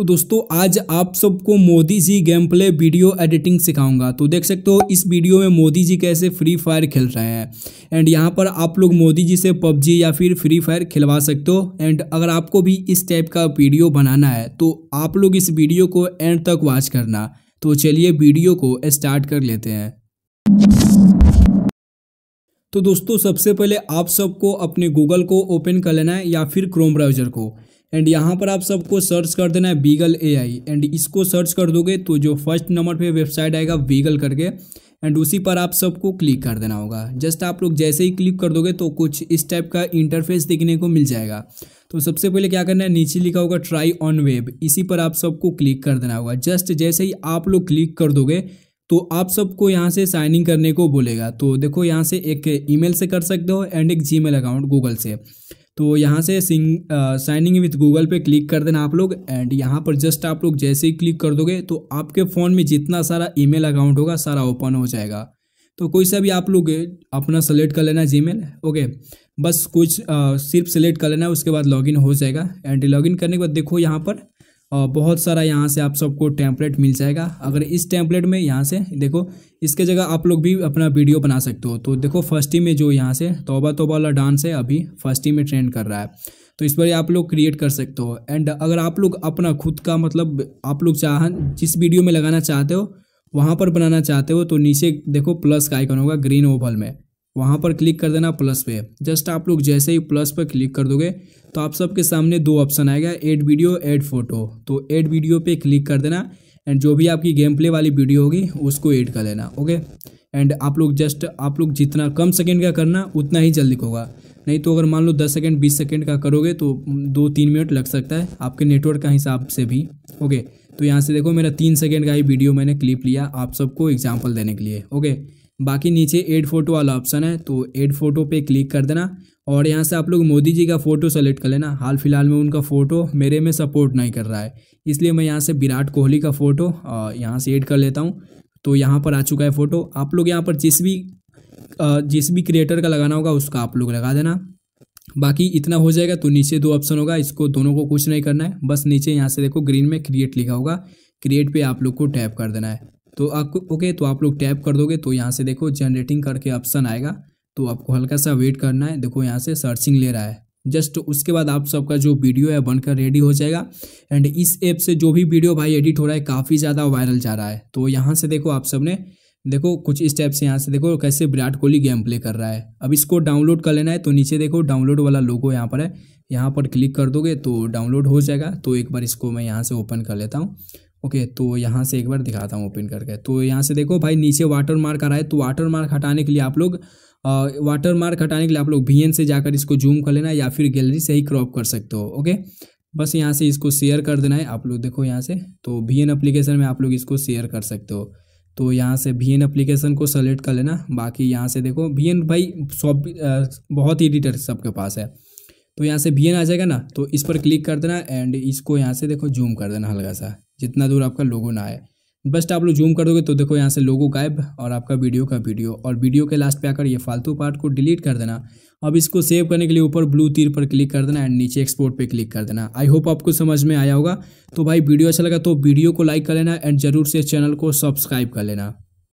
तो दोस्तों आज आप सबको Modi ji game play video editing सिखाऊंगा तो देख सकते हो इस वीडियो में मोदी जी कैसे फ्री फायर खेल रहे हैं एंड यहाँ पर आप लोग मोदी जी से पबजी या फिर फ्री फायर खिलवा सकते हो एंड अगर आपको भी इस टाइप का वीडियो बनाना है तो आप लोग इस वीडियो को एंड तक वॉच करना तो चलिए वीडियो को स्टार्ट कर लेते हैं तो दोस्तों सबसे पहले आप सबको अपने गूगल को ओपन कर लेना है या फिर क्रोम ब्राउजर को एंड यहाँ पर आप सबको सर्च कर देना है बीगल एआई एंड इसको सर्च कर दोगे तो जो फर्स्ट नंबर पे वेबसाइट आएगा बीगल करके एंड उसी पर आप सबको क्लिक कर देना होगा जस्ट आप लोग जैसे ही क्लिक कर दोगे तो कुछ इस टाइप का इंटरफेस देखने को मिल जाएगा तो सबसे पहले क्या करना है नीचे लिखा होगा ट्राई ऑन वेब इसी पर आप सबको क्लिक कर देना होगा जस्ट जैसे ही आप लोग क्लिक कर दोगे तो आप सबको यहाँ से साइन इन करने को बोलेगा तो देखो यहाँ से एक ईमेल से कर सकते हो एंड एक जीमेल अकाउंट गूगल से तो यहाँ से सिंग साइनिंग विथ गूगल पे क्लिक कर देना आप लोग एंड यहाँ पर जस्ट आप लोग जैसे ही क्लिक कर दोगे तो आपके फ़ोन में जितना सारा ईमेल अकाउंट होगा सारा ओपन हो जाएगा तो कोई सा भी आप लोग अपना सेलेक्ट कर लेना जीमेल ओके बस कुछ आ, सिर्फ सेलेक्ट कर लेना है उसके बाद लॉगिन हो जाएगा एंड लॉगिन करने के बाद देखो यहाँ पर बहुत सारा यहाँ से आप सबको टैंपलेट मिल जाएगा अगर इस टैंपलेट में यहाँ से देखो इसके जगह आप लोग भी अपना वीडियो बना सकते हो तो देखो फर्स्ट ही में जो यहाँ से तोबा तोबा वाला डांस है अभी फर्स्ट ही में ट्रेंड कर रहा है तो इस पर आप लोग क्रिएट कर सकते हो एंड अगर आप लोग अपना खुद का मतलब आप लोग चाह जिस वीडियो में लगाना चाहते हो वहाँ पर बनाना चाहते हो तो नीचे देखो प्लस का आइकन होगा ग्रीन ओवल में वहाँ पर क्लिक कर देना प्लस पे जस्ट आप लोग जैसे ही प्लस पर क्लिक कर दोगे तो आप सबके सामने दो ऑप्शन आएगा एड वीडियो एड फोटो तो एड वीडियो पे क्लिक कर देना एंड जो भी आपकी गेम प्ले वाली वीडियो होगी उसको एड कर लेना ओके एंड आप लोग जस्ट आप लोग जितना कम सेकेंड का करना उतना ही जल्दी होगा नहीं तो अगर मान लो दस सेकेंड बीस सेकेंड का करोगे तो दो तीन मिनट लग सकता है आपके नेटवर्क का हिसाब से भी ओके तो यहाँ से देखो मेरा तीन सेकेंड का ही वीडियो मैंने क्लिप लिया आप सबको एग्जाम्पल देने के लिए ओके बाकी नीचे एड फोटो वाला ऑप्शन है तो एड फोटो पे क्लिक कर देना और यहाँ से आप लोग मोदी जी का फ़ोटो सेलेक्ट कर लेना हाल फिलहाल में उनका फ़ोटो मेरे में सपोर्ट नहीं कर रहा है इसलिए मैं यहाँ से विराट कोहली का फ़ोटो यहाँ से एड कर लेता हूँ तो यहाँ पर आ चुका है फ़ोटो आप लोग यहाँ पर जिस भी जिस भी क्रिएटर का लगाना होगा उसका आप लोग लगा देना बाकी इतना हो जाएगा तो नीचे दो ऑप्शन होगा इसको दोनों को कुछ नहीं करना है बस नीचे यहाँ से देखो ग्रीन में क्रिएट लिखा होगा क्रिएट पे आप लोग को टैप कर देना है तो आपको ओके तो आप लोग टैप कर दोगे तो यहाँ से देखो जनरेटिंग करके ऑप्शन आएगा तो आपको हल्का सा वेट करना है देखो यहाँ से सर्चिंग ले रहा है जस्ट उसके बाद आप सबका जो वीडियो है बनकर रेडी हो जाएगा एंड इस ऐप से जो भी वीडियो भाई एडिट हो रहा है काफ़ी ज़्यादा वायरल जा रहा है तो यहाँ से देखो आप सब ने देखो कुछ इस टाइप से यहाँ से देखो कैसे विराट कोहली गेम प्ले कर रहा है अब इसको डाउनलोड कर लेना है तो नीचे देखो डाउनलोड वाला लोगो यहाँ पर है यहाँ पर क्लिक कर दोगे तो डाउनलोड हो जाएगा तो एक बार इसको मैं यहाँ से ओपन कर लेता हूँ ओके तो यहाँ से एक बार दिखाता हूँ ओपन करके तो यहाँ से देखो भाई नीचे वाटर मार्क आ रहा है तो वाटर मार्क हटाने के लिए आप लोग वाटर मार्क हटाने के लिए आप लोग वी से जाकर इसको जूम कर लेना या फिर गैलरी से ही क्रॉप कर सकते हो ओके बस यहाँ से इसको शेयर कर देना है आप लोग देखो यहाँ से तो वी एप्लीकेशन में आप लोग इसको शेयर कर सकते हो तो यहाँ से वी एन एप्लीकेशन को सेलेक्ट कर लेना बाकी यहाँ से देखो वी एन भाई सब बहुत एडिटर सबके पास है तो यहाँ से वी एन आ जाएगा ना तो इस पर क्लिक कर देना एंड इसको यहाँ से देखो जूम कर देना हल्का सा जितना दूर आपका लोगो ना आए बस्ट आप लोग जूम कर दोगे तो देखो यहाँ से लोगो गायब और आपका वीडियो का वीडियो और वीडियो के लास्ट पे आकर ये फालतू पार्ट को डिलीट कर देना अब इसको सेव करने के लिए ऊपर ब्लू तीर पर क्लिक कर देना एंड नीचे एक्सपोर्ट पे क्लिक कर देना आई होप आपको समझ में आया होगा तो भाई वीडियो अच्छा लगा तो वीडियो को लाइक कर लेना एंड जरूर से चैनल को सब्सक्राइब कर लेना